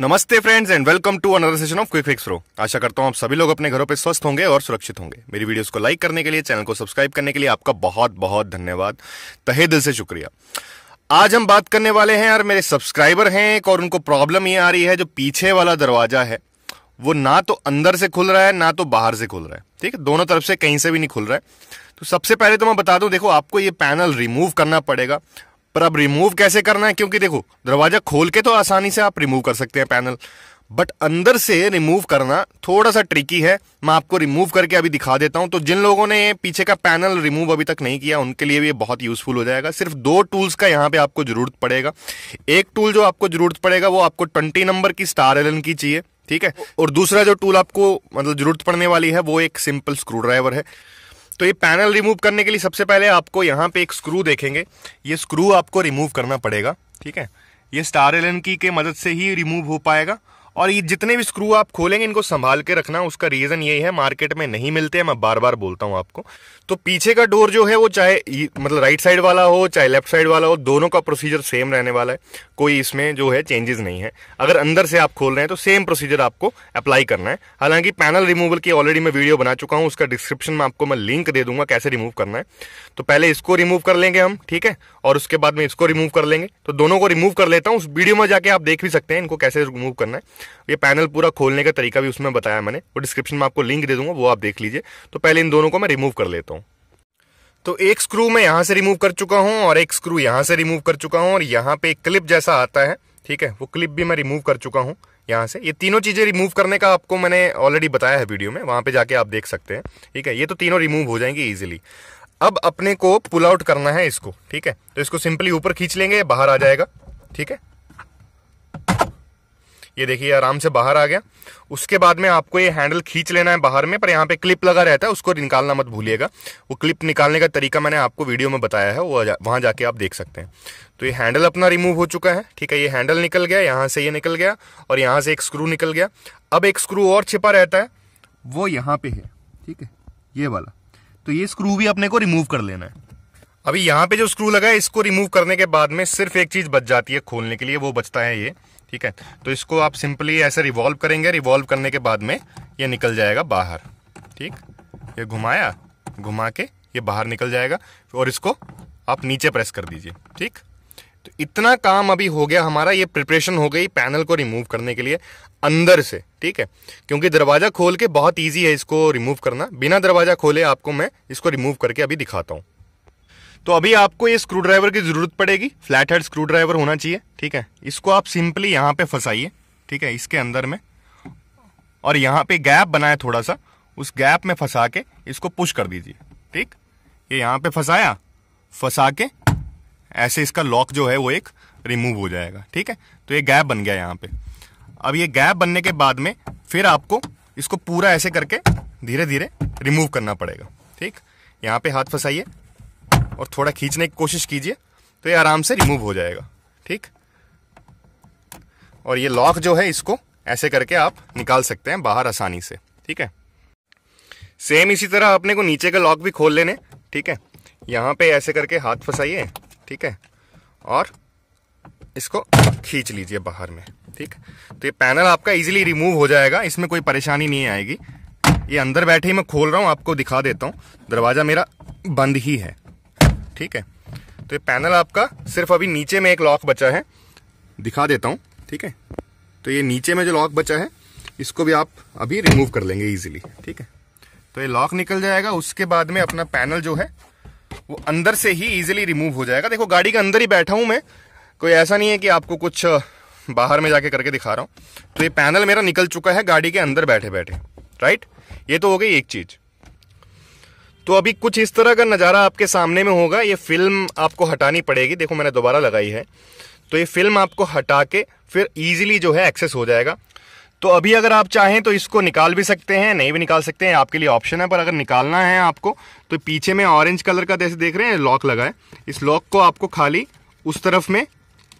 नमस्ते friends and welcome to another session of quick fix pro आशा करता हूं आप सभी लोग अपने घरों पे स्वस्थ होंगे और सुरक्षित होंगे मेरी वीडियोस को लाइक करने के लिए चैनल को सब्सक्राइब करने के लिए आपका बहुत बहुत धन्यवाद तहे दिल से शुक्रिया आज हम बात करने वाले हैं यार मेरे सब्सक्राइबर हैं एक और उनको प्रॉब्लम ये आ रही है जो पीछे वाला दरवाजा है वो ना तो अंदर से खुल रहा है ना तो बाहर से खुल रहा है ठीक है दोनों तरफ से कहीं से भी नहीं खुल रहा है तो सबसे पहले तो मैं बता दूं देखो आपको ये पैनल रिमूव करना पड़ेगा पर अब रिमूव कैसे करना है क्योंकि देखो दरवाज़ा खोल के तो आसानी से आप रिमूव कर सकते हैं पैनल बट अंदर से रिमूव करना थोड़ा सा ट्रिकी है मैं आपको रिमूव करके अभी दिखा देता हूं तो जिन लोगों ने पीछे का पैनल रिमूव अभी तक नहीं किया उनके लिए भी ये बहुत यूज़फुल हो जाएगा सिर्फ दो टूल्स का यहां पे आपको ज़रूरत पड़ेगा एक टूल जो आपको ज़रूरत पड़ेगा वो आपको ट्वेंटी नंबर की स्टार एलन की चाहिए ठीक है और दूसरा जो टूल आपको मतलब ज़रूरत पड़ने वाली है वो एक सिंपल स्क्रू ड्राइवर है तो ये पैनल रिमूव करने के लिए सबसे पहले आपको यहाँ पे एक स्क्रू देखेंगे ये स्क्रू आपको रिमूव करना पड़ेगा ठीक है ये स्टार एलन की के मदद से ही रिमूव हो पाएगा और ये जितने भी स्क्रू आप खोलेंगे इनको संभाल के रखना उसका रीज़न यही है मार्केट में नहीं मिलते हैं मैं बार बार बोलता हूँ आपको तो पीछे का डोर जो है वो चाहे मतलब राइट साइड वाला हो चाहे लेफ्ट साइड वाला हो दोनों का प्रोसीजर सेम रहने वाला है कोई इसमें जो है चेंजेस नहीं है अगर अंदर से आप खोल रहे हैं तो सेम प्रोसीजर आपको अप्लाई करना है हालांकि पैनल रिमूवल की ऑलरेडी मैं वीडियो बना चुका हूं उसका डिस्क्रिप्शन में आपको मैं लिंक दे दूंगा कैसे रिमूव करना है तो पहले इसको रिमूव कर लेंगे हम ठीक है और उसके बाद में इसको रिमूव कर लेंगे तो दोनों को रिमूव कर लेता हूँ उस वीडियो में जाके आप देख भी सकते हैं इनको कैसे रिमूव करना है ये पैनल पूरा खोलने का तरीका भी उसमें बताया मैंने वो डिस्क्रिप्शन में आपको लिंक दे दूंगा वो आप देख लीजिए तो पहले इन दोनों को मैं रिमूव कर लेता हूँ तो एक स्क्रू मैं यहाँ से रिमूव कर चुका हूँ और एक स्क्रू यहाँ से रिमूव कर चुका हूँ और यहाँ पे एक क्लिप जैसा आता है ठीक है वो क्लिप भी मैं रिमूव कर चुका हूँ यहाँ से ये तीनों चीज़ें रिमूव करने का आपको मैंने ऑलरेडी बताया है वीडियो में वहाँ पे जाके आप देख सकते हैं ठीक है ये तो तीनों रिमूव हो जाएंगे ईजिली अब अपने को पुल आउट करना है इसको ठीक है तो इसको सिंपली ऊपर खींच लेंगे बाहर आ जाएगा ठीक है ये देखिए आराम से बाहर आ गया उसके बाद में आपको ये हैंडल खींच लेना है बाहर में पर यहाँ पे क्लिप लगा रहता है उसको निकालना मत भूलिएगा वो क्लिप निकालने का तरीका मैंने आपको वीडियो में बताया है वो जा, वहाँ जाके आप देख सकते हैं तो ये हैंडल अपना रिमूव हो चुका है ठीक है ये हैंडल निकल गया यहाँ से ये निकल गया और यहाँ से एक स्क्रू निकल गया अब एक स्क्रू और छिपा रहता है वो यहाँ पे है ठीक है ये वाला तो ये स्क्रू भी अपने को रिमूव कर लेना है अभी यहाँ पे जो स्क्रू लगा है इसको रिमूव करने के बाद में सिर्फ एक चीज बच जाती है खोलने के लिए वो बचता है ये ठीक है तो इसको आप सिंपली ऐसे रिवॉल्व करेंगे रिवॉल्व करने के बाद में ये निकल जाएगा बाहर ठीक ये घुमाया घुमा के ये बाहर निकल जाएगा और इसको आप नीचे प्रेस कर दीजिए ठीक तो इतना काम अभी हो गया हमारा ये प्रिपरेशन हो गई पैनल को रिमूव करने के लिए अंदर से ठीक है क्योंकि दरवाज़ा खोल के बहुत ईजी है इसको रिमूव करना बिना दरवाज़ा खोले आपको मैं इसको रिमूव करके अभी दिखाता हूं तो अभी आपको ये स्क्रू ड्राइवर की ज़रूरत पड़ेगी फ्लैट हेड स्क्रू ड्राइवर होना चाहिए ठीक है इसको आप सिंपली यहाँ पे फंसाइए ठीक है इसके अंदर में और यहाँ पे गैप बनाए थोड़ा सा उस गैप में फंसा के इसको पुश कर दीजिए ठीक ये यहाँ पे फंसाया फंसा के ऐसे इसका लॉक जो है वो एक रिमूव हो जाएगा ठीक है तो ये गैप बन गया यहाँ पे अब ये गैप बनने के बाद में फिर आपको इसको पूरा ऐसे करके धीरे धीरे रिमूव करना पड़ेगा ठीक यहाँ पे हाथ फंसाइए और थोड़ा खींचने की कोशिश कीजिए तो ये आराम से रिमूव हो जाएगा ठीक और ये लॉक जो है इसको ऐसे करके आप निकाल सकते हैं बाहर आसानी से ठीक है सेम इसी तरह अपने को नीचे का लॉक भी खोल लेने ठीक है यहाँ पे ऐसे करके हाथ फंसाइए ठीक है और इसको खींच लीजिए बाहर में ठीक तो ये पैनल आपका इजीली रिमूव हो जाएगा इसमें कोई परेशानी नहीं आएगी ये अंदर बैठे ही मैं खोल रहा हूँ आपको दिखा देता हूँ दरवाज़ा मेरा बंद ही है ठीक है तो ये पैनल आपका सिर्फ अभी नीचे में एक लॉक बचा है दिखा देता हूँ ठीक है तो ये नीचे में जो लॉक बचा है इसको भी आप अभी रिमूव कर लेंगे ईजिली ठीक है तो ये लॉक निकल जाएगा उसके बाद में अपना पैनल जो है वो अंदर से ही ईजिली रिमूव हो जाएगा देखो गाड़ी के अंदर ही बैठा हूँ मैं कोई ऐसा नहीं है कि आपको कुछ बाहर में जाके करके दिखा रहा हूँ तो ये पैनल मेरा निकल चुका है गाड़ी के अंदर बैठे बैठे राइट ये तो हो गई एक चीज़ तो अभी कुछ इस तरह का नज़ारा आपके सामने में होगा ये फिल्म आपको हटानी पड़ेगी देखो मैंने दोबारा लगाई है तो ये फिल्म आपको हटा के फिर ईजिली जो है एक्सेस हो जाएगा तो अभी अगर आप चाहें तो इसको निकाल भी सकते हैं नहीं भी निकाल सकते हैं आपके लिए ऑप्शन है पर अगर निकालना है आपको तो पीछे में ऑरेंज कलर का जैसे देख रहे हैं लॉक लगा है इस लॉक को आपको खाली उस तरफ में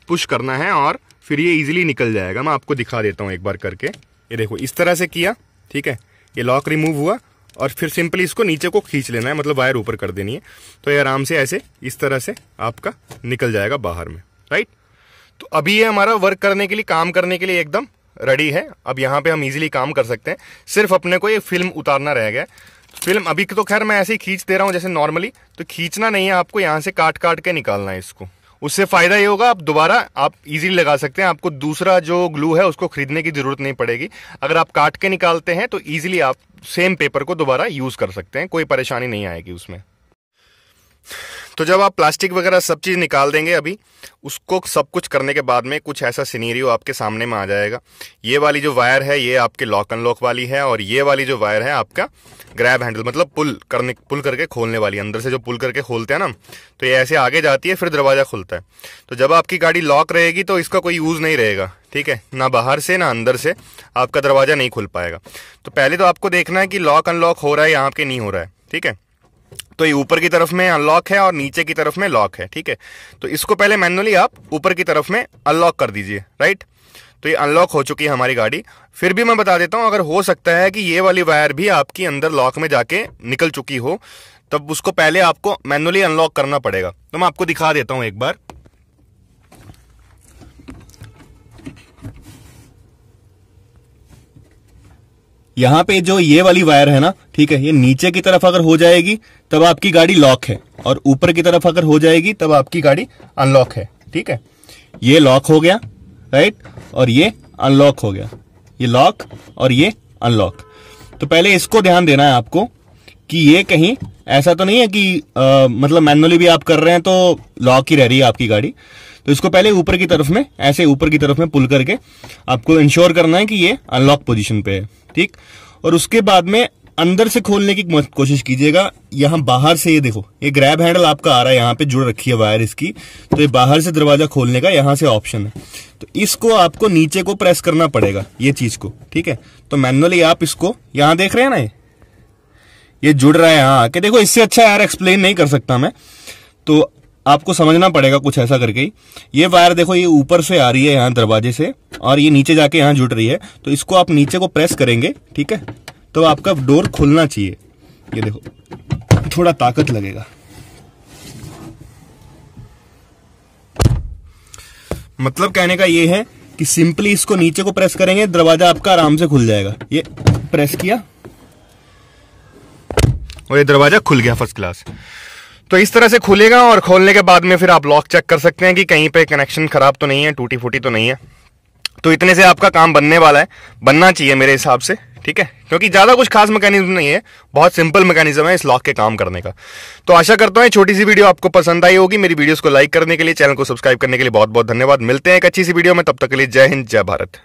पुश करना है और फिर ये इजीली निकल जाएगा मैं आपको दिखा देता हूँ एक बार करके ये देखो इस तरह से किया ठीक है ये लॉक रिमूव हुआ और फिर सिंपली इसको नीचे को खींच लेना है मतलब वायर ऊपर कर देनी है तो ये आराम से ऐसे इस तरह से आपका निकल जाएगा बाहर में राइट तो अभी ये हमारा वर्क करने के लिए काम करने के लिए एकदम रेडी है अब यहाँ पे हम इजीली काम कर सकते हैं सिर्फ अपने को ये फिल्म उतारना रह गया फिल्म अभी तो खैर मैं ऐसे ही खींच दे रहा हूँ जैसे नॉर्मली तो खींचना नहीं है आपको यहाँ से काट काट के निकालना है इसको उससे फ़ायदा ये होगा आप दोबारा आप इजीली लगा सकते हैं आपको दूसरा जो ग्लू है उसको खरीदने की ज़रूरत नहीं पड़ेगी अगर आप काट के निकालते हैं तो ईजिली आप सेम पेपर को दोबारा यूज़ कर सकते हैं कोई परेशानी नहीं आएगी उसमें तो जब आप प्लास्टिक वगैरह सब चीज़ निकाल देंगे अभी उसको सब कुछ करने के बाद में कुछ ऐसा सीनीरियो आपके सामने में आ जाएगा ये वाली जो वायर है ये आपके लॉक अनलॉक वाली है और ये वाली जो वायर है आपका ग्रैब हैंडल मतलब पुल करने पुल करके खोलने वाली अंदर से जो पुल करके खोलते हैं ना तो ये ऐसे आगे जाती है फिर दरवाज़ा खुलता है तो जब आपकी गाड़ी लॉक रहेगी तो इसका कोई यूज़ नहीं रहेगा ठीक है ना बाहर से ना अंदर से आपका दरवाज़ा नहीं खुल पाएगा तो पहले तो आपको देखना है कि लॉक अनलॉक हो रहा है या आपके नहीं हो रहा है ठीक है तो ये ऊपर की तरफ में अनलॉक है और नीचे की तरफ में लॉक है ठीक है तो इसको पहले मैनुअली आप ऊपर की तरफ में अनलॉक कर दीजिए राइट तो ये अनलॉक हो चुकी है हमारी गाड़ी फिर भी मैं बता देता हूं अगर हो सकता है कि ये वाली वायर भी आपकी अंदर लॉक में जाके निकल चुकी हो तब उसको पहले आपको मैनुअली अनलॉक करना पड़ेगा तो मैं आपको दिखा देता हूं एक बार यहाँ पे जो ये वाली वायर है ना ठीक है ये नीचे की तरफ अगर हो जाएगी तब आपकी गाड़ी लॉक है और ऊपर की तरफ अगर हो जाएगी तब आपकी गाड़ी अनलॉक है ठीक है ये लॉक हो गया राइट और ये अनलॉक हो गया ये लॉक और ये अनलॉक तो पहले इसको ध्यान देना है आपको कि ये कहीं ऐसा तो नहीं है कि आ, मतलब मैनुअली भी आप कर रहे हैं तो लॉक ही रह रही है आपकी गाड़ी तो इसको पहले ऊपर की तरफ में ऐसे ऊपर की तरफ में पुल करके आपको इंश्योर करना है कि ये अनलॉक पोजीशन पे है ठीक और उसके बाद में अंदर से खोलने की कोशिश कीजिएगा यहाँ बाहर से ये देखो ये ग्रैब हैंडल आपका आ रहा है यहाँ पे जुड़ रखी है वायर इसकी तो ये बाहर से दरवाजा खोलने का यहाँ से ऑप्शन है तो इसको आपको नीचे को प्रेस करना पड़ेगा ये चीज को ठीक है तो मैनुअली आप इसको यहाँ देख रहे हैं ना ये ये जुड़ रहा है यहाँ आके देखो इससे अच्छा यार एक्सप्लेन नहीं कर सकता मैं तो आपको समझना पड़ेगा कुछ ऐसा करके ये वायर देखो ये ऊपर से आ रही है यहाँ दरवाजे से और ये नीचे जाके यहाँ जुट रही है तो इसको आप नीचे को प्रेस करेंगे ठीक है तो आपका डोर खुलना चाहिए ये देखो थोड़ा ताकत लगेगा मतलब कहने का ये है कि सिंपली इसको नीचे को प्रेस करेंगे दरवाजा आपका आराम से खुल जाएगा ये प्रेस किया और ये दरवाजा खुल गया फर्स्ट क्लास तो इस तरह से खुलेगा और खोलने के बाद में फिर आप लॉक चेक कर सकते हैं कि कहीं पे कनेक्शन खराब तो नहीं है टूटी फूटी तो नहीं है तो इतने से आपका काम बनने वाला है बनना चाहिए मेरे हिसाब से ठीक है क्योंकि ज़्यादा कुछ खास मैकेनिज्म नहीं है बहुत सिंपल मैकेनिज्म है इस लॉक के काम करने का तो आशा करता हूं छोटी सी वीडियो आपको पसंद आई होगी मेरी वीडियोस को लाइक करने के लिए चैनल को सब्सक्राइब करने के लिए बहुत बहुत धन्यवाद मिलते हैं एक अच्छी सी वीडियो में तब तक के लिए जय हिंद जय भारत